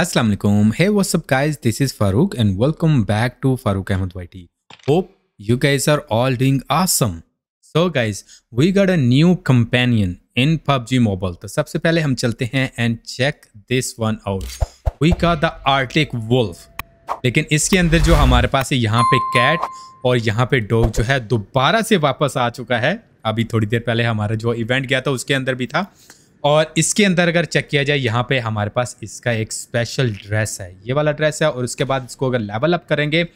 Aslam hi what's up guys this is Farooq and welcome back to Farooq Ahmed Y T hope you guys are all doing awesome so guys we got a new companion in PUBG mobile तो सबसे पहले हम चलते हैं and check this one out we call the Arctic wolf लेकिन इसके अंदर जो हमारे पास है यहाँ पे कैट और यहाँ पे डॉग जो है दोबारा से वापस आ चुका है अभी थोड़ी देर पहले हमारा जो इवेंट गया था उसके अंदर भी था और इसके अंदर अगर चेक किया जाए यहाँ पे हमारे पास इसका एक स्पेशल ड्रेस है ये वाला ड्रेस है और उसके बाद इसको अगर लेवल अप करेंगे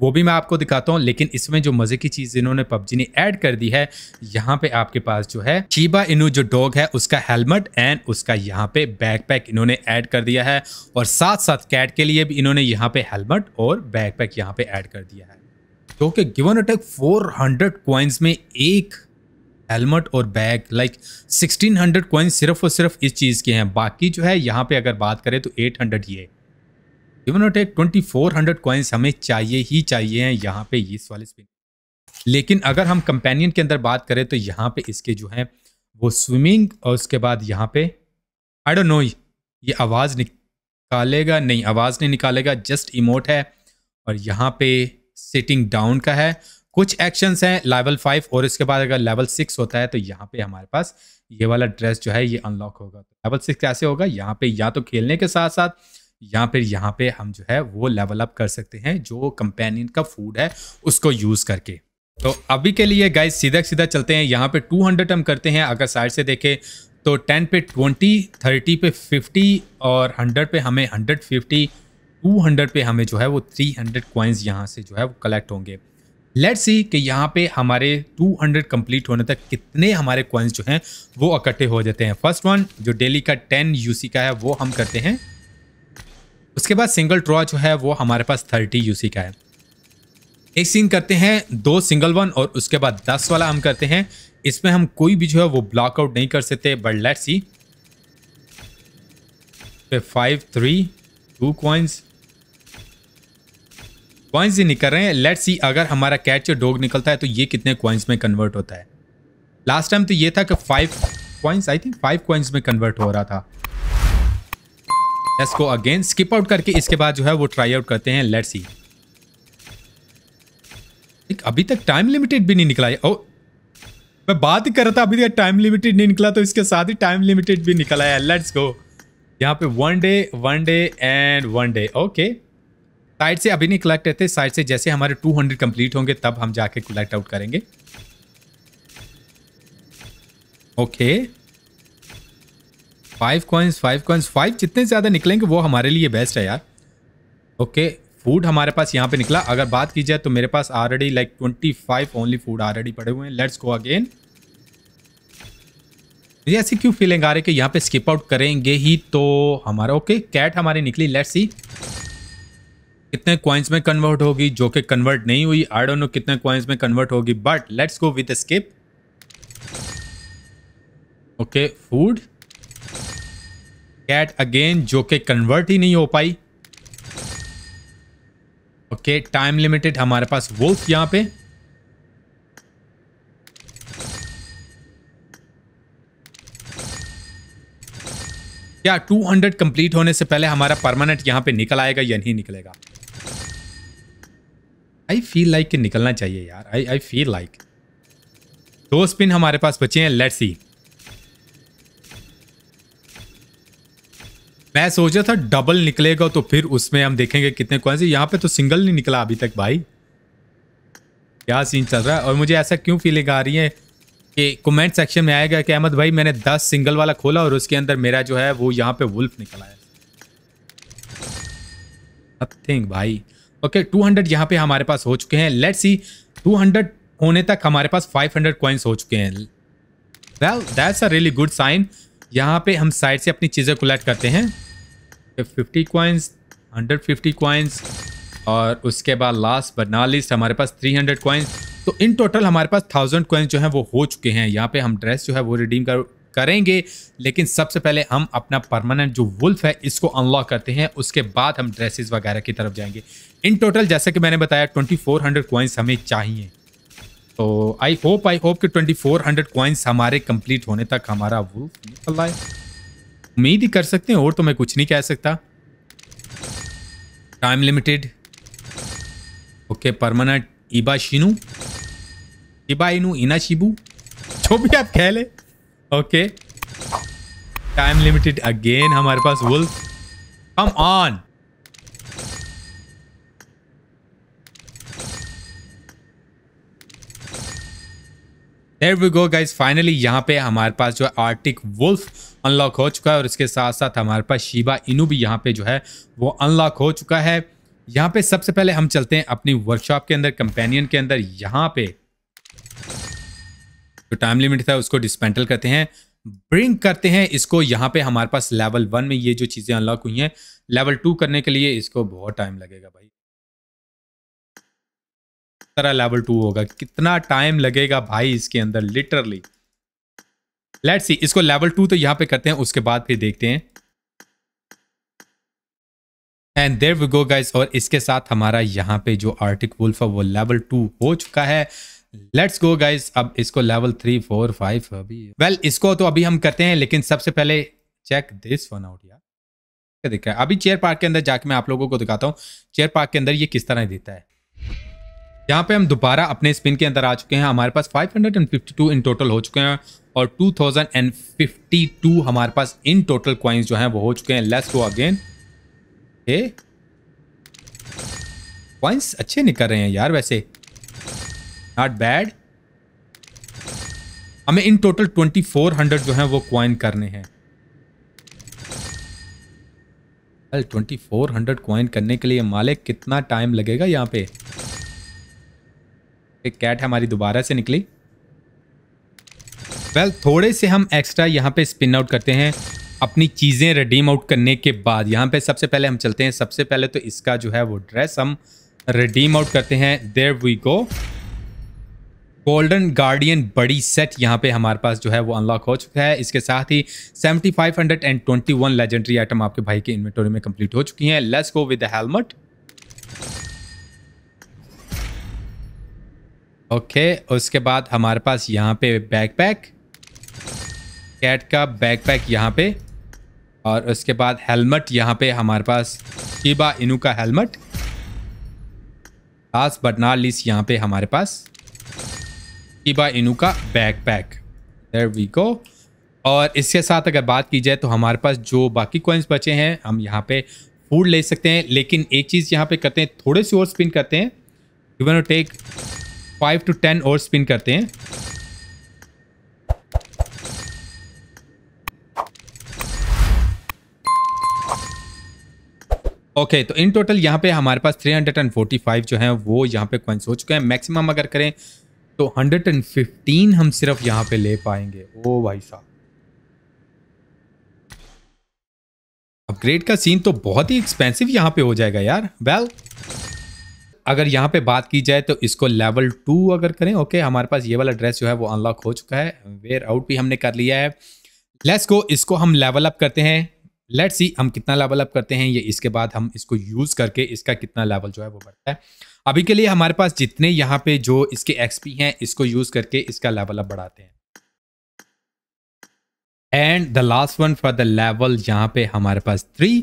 वो भी मैं आपको दिखाता हूँ लेकिन इसमें जो मज़े की चीज़ इन्होंने पबजी ने ऐड कर दी है यहाँ पे आपके पास जो है चीबा इनू जो डॉग है उसका हेलमेट एंड उसका यहाँ पे बैकपैक इन्होंने ऐड कर दिया है और साथ साथ कैट के लिए भी इन्होंने यहाँ पे हेलमेट और बैकपैक यहाँ पे ऐड कर दिया है जो कि गिवन अटैक फोर हंड्रेड में एक हेलमेट और बैग लाइक 1600 कॉइन सिर्फ और सिर्फ इस चीज़ के हैं बाकी जो है यहाँ पे अगर बात करें तो 800 ये even twenty four hundred coins हमें चाहिए ही चाहिए हैं यहाँ पे इस वाले स्पिन लेकिन अगर हम कंपेनियन के अंदर बात करें तो यहाँ पे इसके जो हैं वो स्विमिंग और उसके बाद यहाँ पे आई डोंट नो ये आवाज़ निकालेगा नहीं आवाज़ नहीं निकालेगा जस्ट इमोट है और यहाँ पे सिटिंग डाउन का है कुछ एक्शंस हैं लेवल फाइव और इसके बाद अगर लेवल सिक्स होता है तो यहाँ पे हमारे पास ये वाला ड्रेस जो है ये अनलॉक होगा तो लेवल सिक्स कैसे होगा यहाँ पे या तो खेलने के साथ साथ या फिर यहाँ पे हम जो है वो लेवल अप कर सकते हैं जो कंपेनियन का फूड है उसको यूज़ करके तो अभी के लिए गाइज सीधा सीधा चलते हैं यहाँ पे 200 हम करते हैं अगर साइड से देखें तो 10 पे 20 30 पे 50 और 100 पे हमें 150 200 पे हमें जो है वो 300 हंड्रेड क्वाइंस यहाँ से जो है वो कलेक्ट होंगे लेट्स सी कि यहाँ पे हमारे 200 कंप्लीट होने तक कितने हमारे कॉइन्स जो हैं वो इकट्ठे हो जाते हैं फर्स्ट वन जो डेली का 10 यूसी का है वो हम करते हैं उसके बाद सिंगल ड्रॉ जो है वो हमारे पास 30 यूसी का है एक सीन करते हैं दो सिंगल वन और उसके बाद दस वाला हम करते हैं इसमें हम कोई भी जो है वो ब्लॉकआउट नहीं कर सकते but let's see five three two coins coins ही निकल रहे हैं लेट्स सी अगर हमारा कैच या डॉग निकलता है तो ये कितने क्वाइंस में कन्वर्ट होता है लास्ट टाइम तो ये था कि five coins I think five coins में कन्वर्ट हो रहा था इसको अगेन स्किप आउट करके इसके बाद जो है वो ट्राई आउट करते हैं लेट्स सी अभी तक टाइम लिमिटेड भी नहीं निकला है ओ मैं बात कर रहा था अभी तक टाइम लिमिटेड नहीं निकला तो इसके साथ ही टाइम लिमिटेड भी निकला है लेट्स गो यहाँ पे one day one day and one day okay side से अभी नहीं कलेक्ट रहते साइड से जैसे हमारे 200 कंप्लीट होंगे तब हम जाके कलेक्ट आउट करेंगे okay five coins five coins five जितने ज़्यादा निकलेंगे वो हमारे लिए बेस्ट है यार ओके फूड हमारे पास यहाँ पे निकला अगर बात की जाए तो मेरे पास already like twenty five only food already पड़े हुए हैं लेट्स गो अगेन मुझे ऐसी क्यों फीलिंग आ रही है कि यहाँ पे स्किप आउट करेंगे ही तो हमारा ओके कैट हमारी निकली लेट्स सी कितने क्वाइंस में कन्वर्ट होगी जो कि कन्वर्ट नहीं हुई आई डोंट नो कितने क्वाइंस में कन्वर्ट होगी but let's go with skip okay food cat again जो कि कन्वर्ट ही नहीं हो पाई ओके टाइम लिमिटेड हमारे पास वो यहां पे क्या 200 कंप्लीट होने से पहले हमारा परमानेंट यहां पे निकल आएगा या नहीं निकलेगा आई फील लाइक निकलना चाहिए यार आई आई फील लाइक दो स्पिन हमारे पास बचे हैं लेट सी मैं सोचा था डबल निकलेगा तो फिर उसमें हम देखेंगे कितने कौन से यहाँ पे तो सिंगल नहीं निकला अभी तक भाई क्या सीन चल रहा है और मुझे ऐसा क्यों फीलिंग आ रही है कि कमेंट सेक्शन में आएगा कि अहमद भाई मैंने दस सिंगल वाला खोला और उसके अंदर मेरा जो है वो यहाँ पे वुल्फ निकला है थिंक भाई ओके टू हंड्रेड यहाँ पे हमारे पास हो चुके हैं लेट सी टू हंड्रेड होने तक हमारे पास फाइव हंड्रेड कॉइन्स हो चुके हैं well that's a really good sign यहाँ पे हम साइड से अपनी चीज़ें कलेक्ट करते हैं fifty coins hundred fifty coins और उसके बाद लास्ट बट ना लिस्ट हमारे पास थ्री हंड्रेड कॉइन्स तो इन टोटल हमारे पास थाउजेंड कॉइन्स जो है वो हो चुके हैं यहाँ पे हम ड्रेस जो है वो रिडीम कर करेंगे लेकिन सबसे पहले हम अपना परमानेंट जो वुल्फ है इसको अनलॉक करते हैं उसके बाद हम ड्रेसेस वगैरह की तरफ जाएंगे इन टोटल जैसा कि मैंने बताया 2400 कॉइन्स हमें चाहिए तो आई होप आई होप कि 2400 कॉइन्स हमारे कंप्लीट होने तक हमारा वुल्फ निकल रहा है उम्मीद ही कर सकते हैं और तो मैं कुछ नहीं कह सकता टाइम लिमिटेड ओके परमानेंट इबाशिनू इबाइनू इबा इना शिबू जो भी आप कह लें ओके टाइम लिमिटेड अगेन हमारे पास wolf come on There we go guys. Finally यहाँ पे हमारे पास जो है आर्टिक वुल्फ अनलॉक हो चुका है और इसके साथ साथ हमारे पास शिबा इनू भी यहाँ पे जो है वो अनलॉक हो चुका है यहाँ पे सबसे पहले हम चलते हैं अपनी वर्कशॉप के अंदर कंपेनियन के अंदर यहाँ पे जो टाइम लिमिट था उसको डिस्पेंटल करते हैं ब्रिंक करते हैं इसको यहाँ पे हमारे पास लेवल वन में ये जो चीज़ें अनलॉक हुई हैं लेवल टू करने के लिए इसको बहुत टाइम लगेगा भाई तरह लेवल टू होगा कितना टाइम लगेगा भाई इसके अंदर लिटरली लेट्स सी इसको लेवल टू तो यहाँ पे करते हैं उसके बाद फिर देखते हैं and there we go guys और इसके साथ हमारा यहाँ पे जो आर्टिक वुल्फ है वो लेवल टू हो चुका है लेट्स गो गाइज अब इसको लेवल थ्री फोर फाइव अभी वेल well, इसको तो अभी हम करते हैं लेकिन सबसे पहले चेक दिस वन आउट यार दिखा है अभी चेयर पार्क के अंदर जाके मैं आप लोगों को दिखाता हूँ चेयर पार्क के अंदर ये किस तरह दिखता है यहाँ पे हम दोबारा अपने स्पिन के अंदर आ चुके हैं हमारे पास 552 इन टोटल हो चुके हैं और 2052 हमारे पास इन टोटल क्वाइंस जो हैं वो हो चुके हैं लेस गो अगेन क्वाइंस अच्छे निकल रहे हैं यार वैसे नॉट बैड हमें इन टोटल 2400 जो है वो क्वाइन करने हैं अरे 2400 क्वाइन करने के लिए मालिक कितना टाइम लगेगा यहाँ पे एक कैट हमारी दोबारा से निकली वेल well, थोड़े से हम एक्स्ट्रा यहाँ पे स्पिन आउट करते हैं अपनी चीज़ें रिडीम आउट करने के बाद यहाँ पे सबसे पहले हम चलते हैं सबसे पहले तो इसका जो है वो ड्रेस हम रिडीम आउट करते हैं there we go golden guardian बड़ी सेट यहाँ पे हमारे पास जो है वो अनलॉक हो चुका है इसके साथ ही 7521 लेजेंडरी आइटम आपके भाई के इन्वेंटरी में कंप्लीट हो चुकी हैं let's go with helmet okay उसके बाद हमारे पास यहाँ पे बैकपैक कैट का बैकपैक यहाँ पे और उसके बाद हेलमेट यहाँ पे हमारे पास कीबा इनू का हेलमेट लास्ट बट यहाँ पे हमारे पास शिबा इनू का बैकपैक देयर वी गो और इसके साथ अगर बात की जाए तो हमारे पास जो बाकी कॉइन्स बचे हैं हम यहाँ पे फूड ले सकते हैं लेकिन एक चीज़ यहाँ पे करते हैं थोड़े से और स्पिन करते हैं you one take five to ten और स्पिन करते हैं ओके okay, तो इन टोटल यहाँ पे हमारे पास 345 जो हैं वो यहाँ पे कॉइन्स हो चुके हैं मैक्सिमम अगर करें तो 115 हम सिर्फ यहां पे ले पाएंगे ओ भाई साहब अपग्रेड का सीन तो बहुत ही एक्सपेंसिव यहां पे हो जाएगा यार वेल अगर यहां पे बात की जाए तो इसको लेवल टू अगर करें ओके okay, हमारे पास ये वाला ड्रेस जो है वो अनलॉक हो चुका है वेयर आउट भी हमने कर लिया है लेट्स गो इसको हम लेवल अप करते हैं लेट्स सी हम कितना लेवल अप करते हैं ये इसके बाद हम इसको यूज़ करके इसका कितना लेवल जो है वो बढ़ता है अभी के लिए हमारे पास जितने यहाँ पे जो इसके एक्सपी हैं इसको यूज़ करके इसका लेवल अप बढ़ाते हैं and the last one for the level यहाँ पे हमारे पास three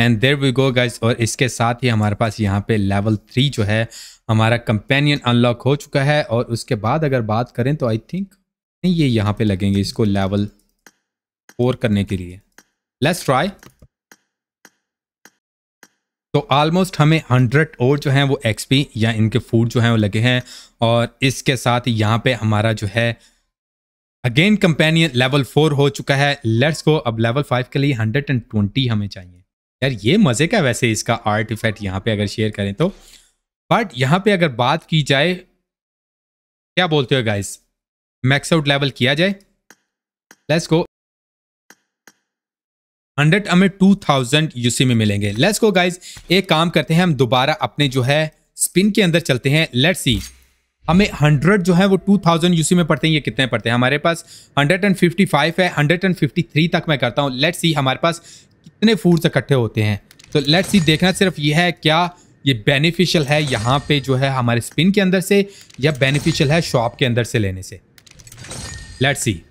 and there we go guys और इसके साथ ही हमारे पास यहाँ पे लेवल थ्री जो है हमारा कंपेनियन अनलॉक हो चुका है और उसके बाद अगर बात करें तो आई थिंक नहीं ये यहाँ पे लगेंगे इसको लेवल फोर करने के लिए लेट्स ट्राई तो ऑलमोस्ट हमें हंड्रेड और जो हैं वो एक्सपी या इनके फूड जो हैं वो लगे हैं और इसके साथ यहाँ पे हमारा जो है अगेन कंपेनियन लेवल फोर हो चुका है लेट्स गो अब लेवल फाइव के लिए हंड्रेड एंड ट्वेंटी हमें चाहिए यार ये मज़े का वैसे इसका आर्ट इफेक्ट यहाँ पे अगर शेयर करें तो बट यहाँ पे अगर बात की जाए क्या बोलते हो गाइस मैक्स आउट लेवल किया जाए लेट्स गो हंड्रेड हमें टू थाउजेंड यूसी में मिलेंगे लेट्स गो गाइज एक काम करते हैं हम दोबारा अपने जो है स्पिन के अंदर चलते हैं लेट्स सी हमें हंड्रेड जो है वो टू थाउजेंड यूसी में पड़ते हैं ये कितने पड़ते हैं हमारे पास हंड्रेड एंड फिफ्टी फाइव है हंड्रेड एंड फिफ्टी थ्री तक मैं करता हूँ लेट्स सी हमारे पास कितने फूड्स इकट्ठे होते हैं तो लेट्स सी देखना सिर्फ ये है क्या ये बेनिफिशियल है यहाँ पे जो है हमारे स्पिन के अंदर से या बेनिफिशियल है शॉप के अंदर से लेने से let's see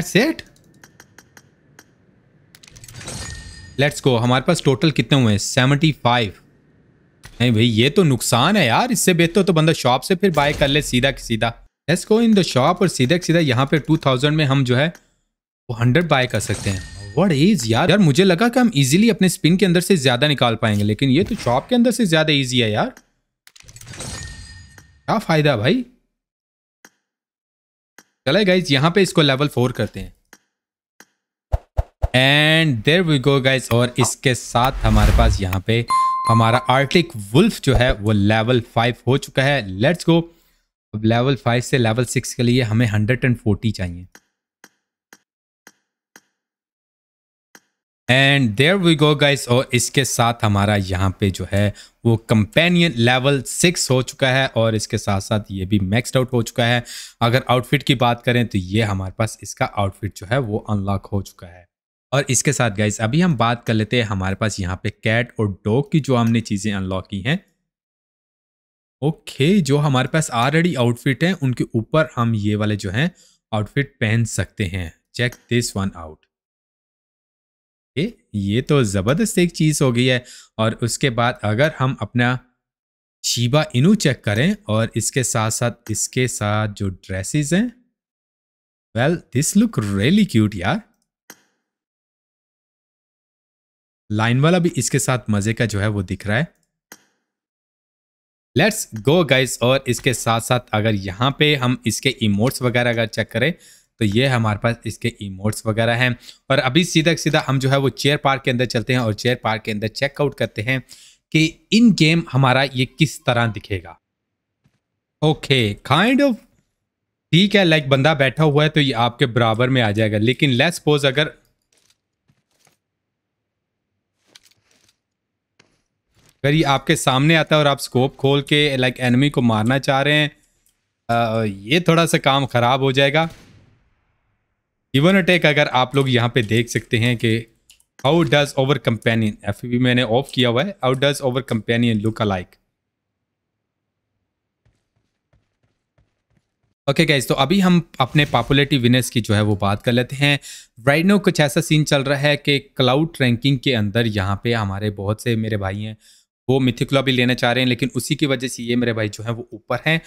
that's it let's go हमारे पास टोटल कितने हुए सेवेंटी फाइव नहीं भाई ये तो नुकसान है यार इससे बेहतर तो बंदा शॉप से फिर बाय कर ले सीधा के सीधा let's go in the shop और सीधा सीधा यहाँ पे थाउजेंड में हम जो है वो हंड्रेड बाय कर सकते हैं वट इज यार यार मुझे लगा कि हम इजीली अपने स्पिन के अंदर से ज़्यादा निकाल पाएंगे लेकिन ये तो शॉप के अंदर से ज़्यादा ईजी है यार क्या फ़ायदा भाई चले गाइज यहाँ पे इसको लेवल फोर करते हैं and there we go guys और इसके साथ हमारे पास यहाँ पे हमारा आर्टिक वुल्फ जो है वो लेवल फाइव हो चुका है लेट्स गो अब लेवल फाइव से लेवल सिक्स के लिए हमें हंड्रेड एंड फोर्टी चाहिए and there we go guys और इसके साथ हमारा यहाँ पे जो है वो कंपेनियन लेवल सिक्स हो चुका है और इसके साथ साथ ये भी मैक्सड आउट हो चुका है अगर आउटफिट की बात करें तो ये हमारे पास इसका आउटफिट जो है वो अनलॉक हो चुका है और इसके साथ गाइस अभी हम बात कर लेते हैं हमारे पास यहाँ पे कैट और डॉग की जो हमने चीज़ें अनलॉक की हैं ओके okay, जो हमारे पास ऑलरेडी आउटफिट हैं उनके ऊपर हम ये वाले जो हैं आउटफिट पहन सकते हैं चेक दिस वन आउट ये ये तो ज़बरदस्त एक चीज़ हो गई है और उसके बाद अगर हम अपना शिबा इनू चेक करें और इसके साथ साथ इसके साथ जो ड्रेसेस हैं well this look really cute यार लाइन वाला भी इसके साथ मज़े का जो है वो दिख रहा है लेट्स गो गाइस और इसके साथ साथ अगर यहाँ पे हम इसके इमोट्स वगैरह अगर चेक करें तो ये हमारे पास इसके इमोट्स वगैरह हैं और अभी सीधा सीधा हम जो है वो चेयर पार्क के अंदर चलते हैं और चेयर पार्क के अंदर चेकआउट करते हैं कि इन गेम हमारा ये किस तरह दिखेगा ओके काइंड ऑफ ठीक है लाइक बंदा बैठा हुआ है तो ये आपके बराबर में आ जाएगा लेकिन लेट्स सपोज अगर अगर ये आपके सामने आता है और आप स्कोप खोल के लाइक एनमी को मारना चाह रहे हैं आ, ये थोड़ा सा काम ख़राब हो जाएगा अटैक अगर आप लोग यहाँ पे देख सकते हैं कि how does our companion F मैंने ऑफ किया हुआ है how does our companion look alike okay guys तो अभी हम अपने पॉपुलरिटी विनर्स की जो है वो बात कर लेते हैं राइट नो कुछ ऐसा सीन चल रहा है कि क्लाउड रैंकिंग के अंदर यहाँ पे हमारे बहुत से मेरे भाई हैं वो मिथिकला भी लेना चाह रहे हैं लेकिन उसी की वजह से ये मेरे भाई जो है वो ऊपर हैं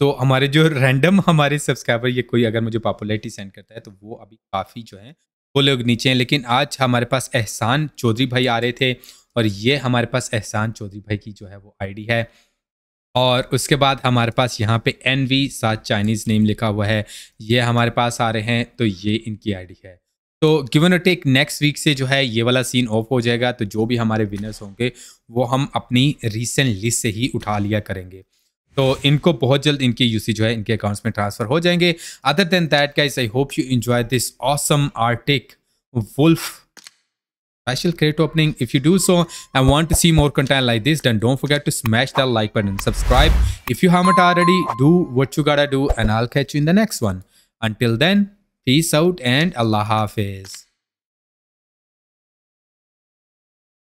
तो हमारे जो रैंडम हमारे सब्सक्राइबर ये कोई अगर मुझे पॉपुलरिटी सेंड करता है तो वो अभी काफ़ी जो है वो लोग नीचे हैं लेकिन आज हमारे पास एहसान चौधरी भाई आ रहे थे और ये हमारे पास एहसान चौधरी भाई की जो है वो आईडी है और उसके बाद हमारे पास यहाँ पे एन वी साथ चाइनीज़ नेम लिखा हुआ है ये हमारे पास आ रहे हैं तो ये इनकी आईडी है तो गिवन और टेक नेक्स्ट वीक से जो है ये वाला सीन ऑफ हो जाएगा तो जो भी हमारे विनर्स होंगे वो हम अपनी रिसेंट लिस्ट से ही उठा लिया करेंगे तो इनको बहुत जल्द इनके यूसी जो है इनके अकाउंट्स में ट्रांसफर हो जाएंगे other than that guys I hope you enjoy this awesome Arctic wolf special crate opening if you do so I want to see more content like this then don't forget to smash the like button subscribe if you have not already do what you got to do and I will catch you in the next one until then peace out एंड अल्लाह हाफिज़